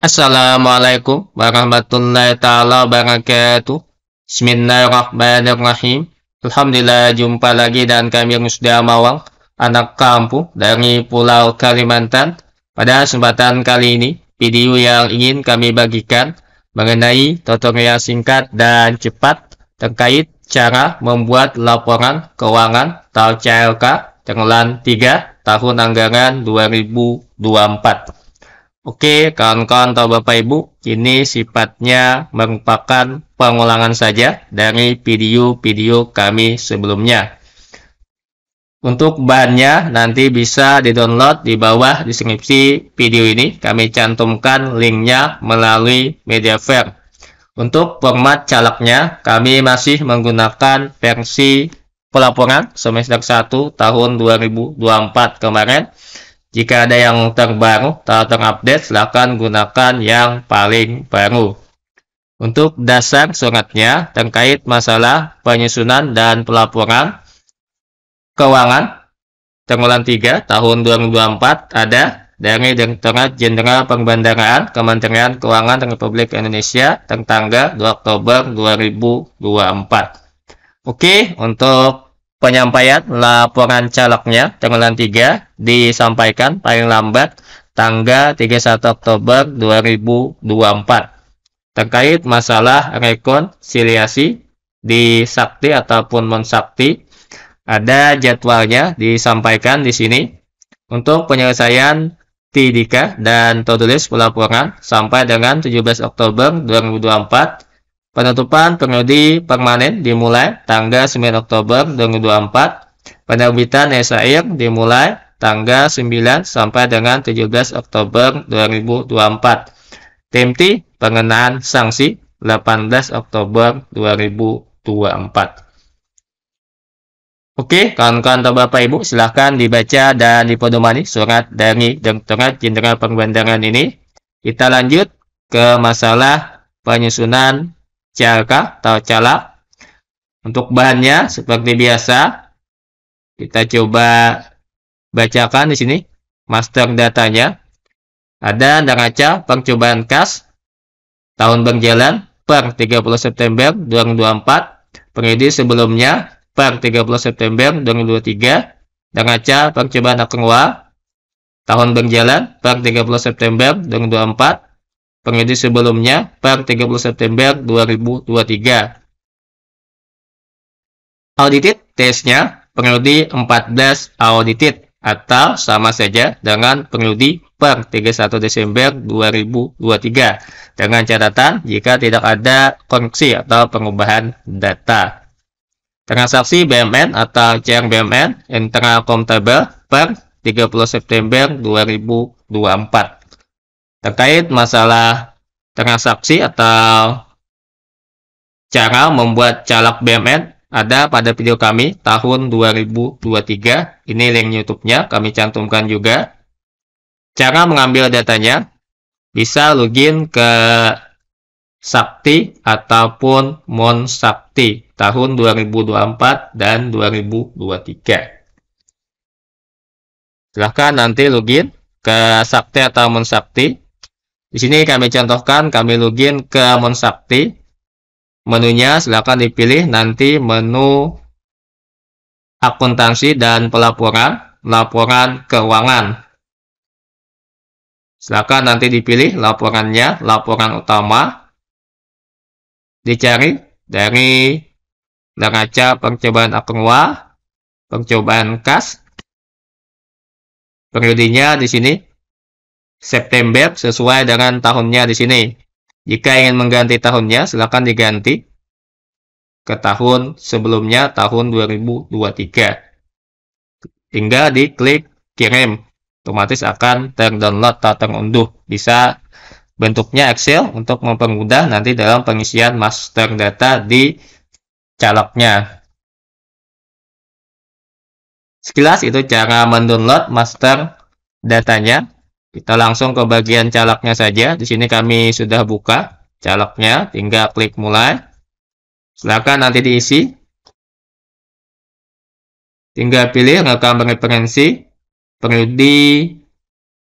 Assalamualaikum warahmatullahi taala wabarakatuh. Bismillahirrahmanirrahim. Alhamdulillah jumpa lagi dan kami sudah Mawang, anak kampung dari Pulau Kalimantan. Pada kesempatan kali ini, video yang ingin kami bagikan mengenai tutorial singkat dan cepat terkait cara membuat laporan keuangan atau CLK Tenggelan 3 tahun anggaran 2024. Oke, kawan-kawan atau Bapak Ibu, ini sifatnya merupakan pengulangan saja dari video-video kami sebelumnya. Untuk bahannya nanti bisa di-download di bawah deskripsi video ini. Kami cantumkan linknya melalui media fair. Untuk format calaknya, kami masih menggunakan versi pelaporan semester 1 tahun 2024 kemarin jika ada yang terbaru atau terupdate, silakan gunakan yang paling baru. Untuk dasar suratnya terkait masalah penyusunan dan pelaporan keuangan tanggalan 3 tahun 2024 ada dari Direktorat Jenderal Pembandaraan Kementerian Keuangan Republik Indonesia tentang 2 Oktober 2024. Oke, untuk penyampaian laporan calegnya tanggalan 3 disampaikan paling lambat tanggal 31 Oktober 2024 terkait masalah rekonsiliasi di sakti ataupun mensakti ada jadwalnya disampaikan di sini untuk penyelesaian Tidika dan TODULIS pelaporan sampai dengan 17 Oktober 2024 Penutupan periode permanen dimulai tanggal 9 Oktober 2024. Penerbitan Esair dimulai tanggal 9 sampai dengan 17 Oktober 2024. Tempi pengenaan sanksi 18 Oktober 2024. Oke, kawan-kawan atau Bapak Ibu silahkan dibaca dan dipodomani surat dari Direktorat Jenderal Perbandaran ini. Kita lanjut ke masalah penyusunan calka atau calak. Untuk bahannya seperti biasa kita coba bacakan di sini master datanya. Ada neraca percobaan kas tahun berjalan per 30 September 2024, periode sebelumnya per 30 September 2023, neraca percobaan akrual tahun berjalan per 30 September 2024, periode sebelumnya per 30 September 2023. Audited testnya periode 14 audited atau sama saja dengan periode per 31 Desember 2023 dengan catatan jika tidak ada koneksi atau pengubahan data. Transaksi BMN atau CR BMN internal comptable per 30 September 2024 terkait masalah transaksi atau cara membuat calak BMN ada pada video kami tahun 2023. Ini link YouTube-nya, kami cantumkan juga. Cara mengambil datanya, bisa login ke Sakti ataupun Mon Sakti tahun 2024 dan 2023. Silahkan nanti login ke Sakti atau Mon Sakti. Di sini kami contohkan, kami login ke Monsakti. Menunya silakan dipilih nanti menu akuntansi dan pelaporan, laporan keuangan. Silakan nanti dipilih laporannya, laporan utama. Dicari dari neraca percobaan akunwa, percobaan kas. Periodenya di sini September sesuai dengan tahunnya di sini. Jika ingin mengganti tahunnya, silakan diganti ke tahun sebelumnya, tahun 2023. Hingga diklik kirim, otomatis akan terdownload atau terunduh. Bisa bentuknya Excel untuk mempermudah nanti dalam pengisian master data di calegnya. Sekilas itu cara mendownload master datanya. Kita langsung ke bagian calaknya saja. Di sini kami sudah buka calaknya, tinggal klik mulai. Silakan nanti diisi. Tinggal pilih rekam referensi, di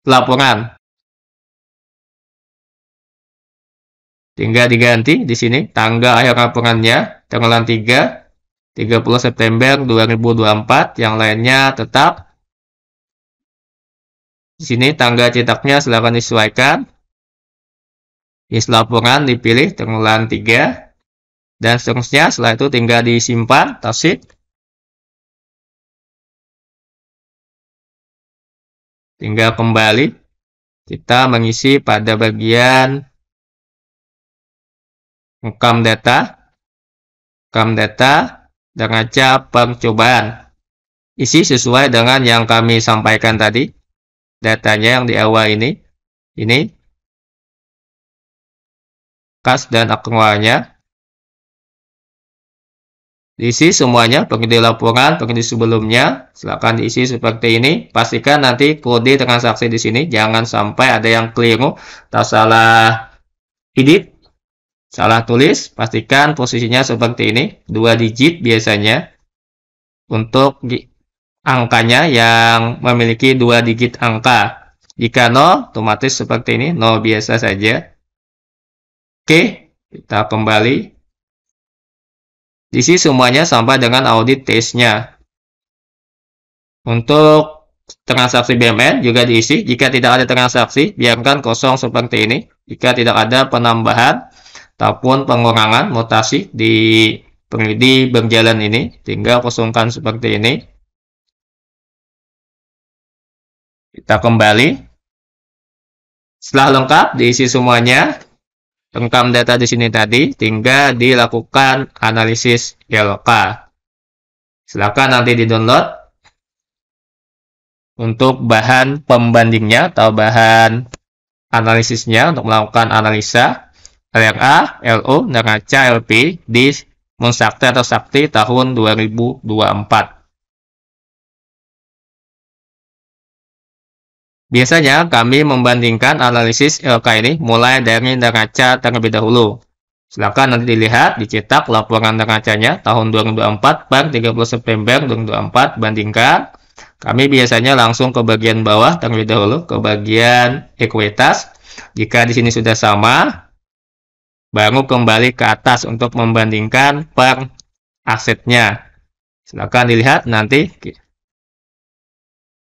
laporan. Tinggal diganti di sini tanggal akhir laporannya, tanggal 3, 30 September 2024. Yang lainnya tetap di sini tangga cetaknya silahkan disesuaikan. Di laporan dipilih tenggelam 3 dan seterusnya. Setelah itu tinggal disimpan tasik. Tinggal kembali kita mengisi pada bagian rekam data, rekam data dengan ngaca percobaan. Isi sesuai dengan yang kami sampaikan tadi datanya yang di awal ini, ini kas dan akumulanya. Diisi semuanya, pengisi laporan, pengisi sebelumnya, silakan diisi seperti ini. Pastikan nanti kode transaksi di sini, jangan sampai ada yang keliru, atau salah edit, salah tulis. Pastikan posisinya seperti ini, dua digit biasanya untuk angkanya yang memiliki dua digit angka. Jika 0, otomatis seperti ini, 0 biasa saja. Oke, kita kembali. Di sini semuanya sampai dengan audit testnya. Untuk transaksi BMN juga diisi. Jika tidak ada transaksi, biarkan kosong seperti ini. Jika tidak ada penambahan ataupun pengurangan mutasi di peneliti berjalan ini, tinggal kosongkan seperti ini. Kita kembali. Setelah lengkap, diisi semuanya. Lengkap data di sini tadi, tinggal dilakukan analisis YLK. Silakan nanti di-download untuk bahan pembandingnya atau bahan analisisnya untuk melakukan analisa LRA, LO, neraca, LP di Monsakti atau Sakti tahun 2024. Biasanya kami membandingkan analisis LK eh, ini mulai dari neraca terlebih dahulu. Silakan nanti dilihat, dicetak laporan neracanya tahun 2024 per 30 September 2024 bandingkan. Kami biasanya langsung ke bagian bawah terlebih dahulu, ke bagian ekuitas. Jika di sini sudah sama, baru kembali ke atas untuk membandingkan per asetnya. Silakan dilihat nanti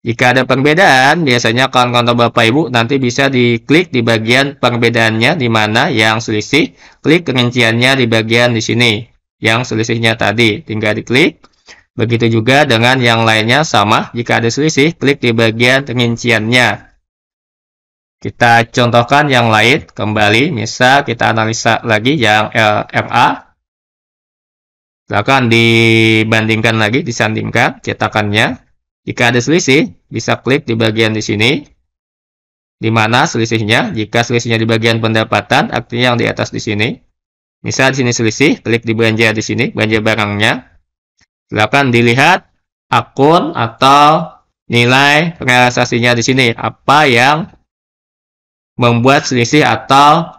jika ada perbedaan, biasanya kawan-kawan atau Bapak Ibu nanti bisa diklik di bagian perbedaannya di mana yang selisih, klik rinciannya di bagian di sini yang selisihnya tadi, tinggal diklik. Begitu juga dengan yang lainnya sama, jika ada selisih, klik di bagian rinciannya. Kita contohkan yang lain kembali, misal kita analisa lagi yang LFA, Silakan dibandingkan lagi, disandingkan cetakannya. Jika ada selisih, bisa klik di bagian di sini. Di mana selisihnya? Jika selisihnya di bagian pendapatan, artinya yang di atas di sini. Misal di sini selisih, klik di belanja di sini, belanja barangnya. Silakan dilihat akun atau nilai realisasinya di sini. Apa yang membuat selisih atau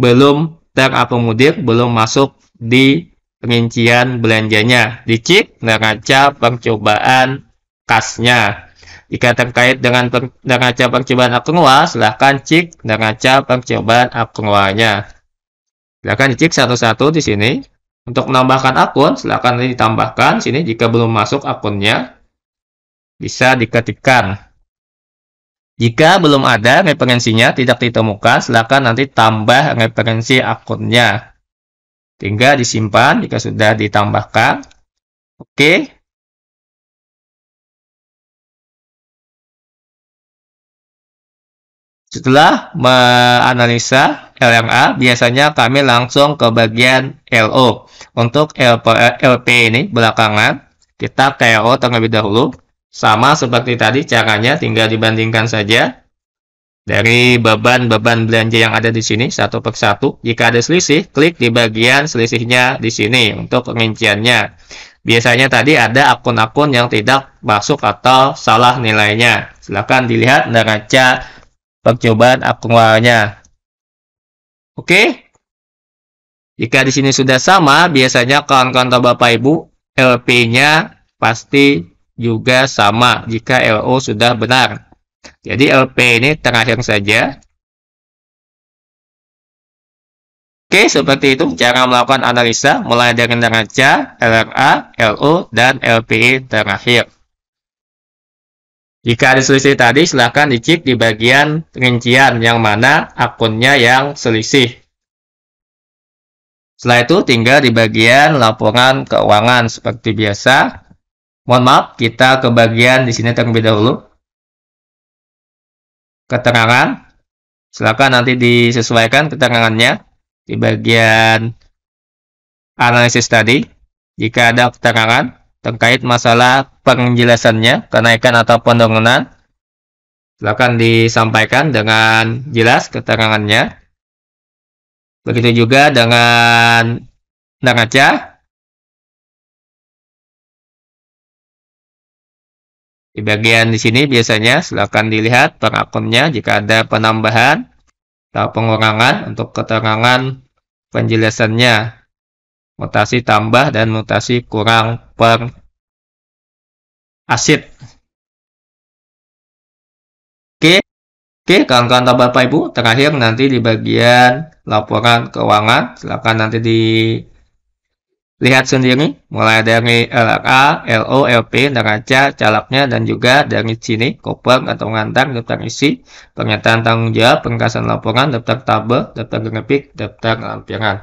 belum terakomodir, belum masuk di pengincian belanjanya. Dicik, neraca percobaan kasnya. Jika terkait dengan per, neraca percobaan akunwa, silahkan cek neraca percobaan akunwanya. Silahkan cek satu-satu di sini. Untuk menambahkan akun, silahkan ditambahkan. Sini jika belum masuk akunnya, bisa diketikkan. Jika belum ada referensinya, tidak ditemukan, silahkan nanti tambah referensi akunnya. Tinggal disimpan jika sudah ditambahkan. Oke. Setelah menganalisa LMA, biasanya kami langsung ke bagian LO. Untuk LP, LP ini belakangan, kita ke LO terlebih dahulu. Sama seperti tadi caranya, tinggal dibandingkan saja. Dari beban-beban belanja yang ada di sini, satu per satu. Jika ada selisih, klik di bagian selisihnya di sini untuk rinciannya. Biasanya tadi ada akun-akun yang tidak masuk atau salah nilainya. Silahkan dilihat neraca percobaan aktuarnya. Oke? Jika di sini sudah sama, biasanya kawan-kawan Bapak Ibu, LP-nya pasti juga sama jika LO sudah benar. Jadi LP ini terakhir saja. Oke, seperti itu cara melakukan analisa mulai dari neraca, LRA, LO, dan LPE terakhir. Jika ada selisih tadi, silahkan dicek di bagian rincian yang mana akunnya yang selisih. Setelah itu tinggal di bagian laporan keuangan seperti biasa. Mohon maaf, kita ke bagian di sini terlebih dahulu. Keterangan. silahkan nanti disesuaikan keterangannya di bagian analisis tadi. Jika ada keterangan, terkait masalah penjelasannya, kenaikan atau penurunan. Silakan disampaikan dengan jelas keterangannya. Begitu juga dengan neraca. Di bagian di sini biasanya silakan dilihat per akunnya jika ada penambahan atau pengurangan untuk keterangan penjelasannya mutasi tambah dan mutasi kurang per asid. Oke, oke kawan-kawan atau Bapak Ibu, terakhir nanti di bagian laporan keuangan, silakan nanti dilihat sendiri mulai dari LRA, LO, LP, neraca, calaknya dan juga dari sini koper atau ngantar, daftar isi, pernyataan tanggung jawab, pengkasan laporan, daftar tabel, daftar grafik, daftar lampiran.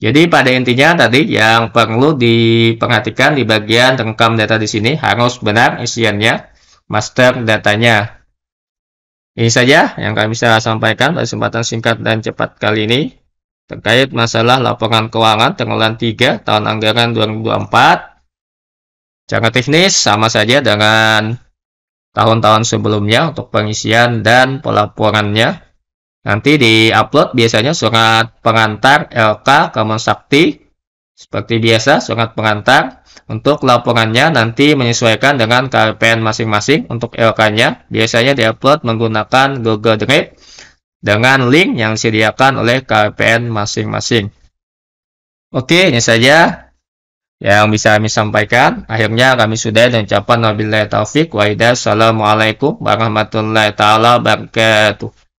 Jadi pada intinya tadi yang perlu diperhatikan di bagian rekam data di sini harus benar isiannya, master datanya. Ini saja yang kami bisa sampaikan pada kesempatan singkat dan cepat kali ini terkait masalah laporan keuangan tenggelam 3 tahun anggaran 2024. Cara teknis sama saja dengan tahun-tahun sebelumnya untuk pengisian dan pelaporannya. Nanti di-upload biasanya surat pengantar LK kamu Sakti. Seperti biasa, surat pengantar untuk laporannya nanti menyesuaikan dengan KPN masing-masing untuk LK-nya. Biasanya di-upload menggunakan Google Drive dengan link yang disediakan oleh KPN masing-masing. Oke, ini saja yang bisa kami sampaikan. Akhirnya kami sudah dan ucapan wabillahi taufik Wa'idah. Assalamualaikum warahmatullahi taala wabarakatuh.